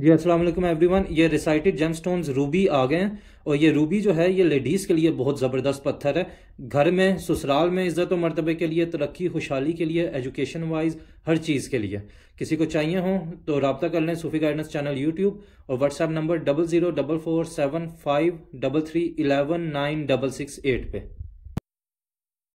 जी अस्सलाम वालेकुम एवरीवन ये रिसाइटेड जेमस्टोन्स रूबी आ गए हैं और ये रूबी जो है ये लेडीज़ के लिए बहुत ज़बरदस्त पत्थर है घर में ससुराल में इज़्ज़त और मरतबे के लिए तरक्की खुशहाली के लिए एजुकेशन वाइज हर चीज़ के लिए किसी को चाहिए हो तो रबता कर लें सूफी गाइडेंस चैनल यूट्यूब और WhatsApp number double zero double four seven five double three eleven nine double six eight पर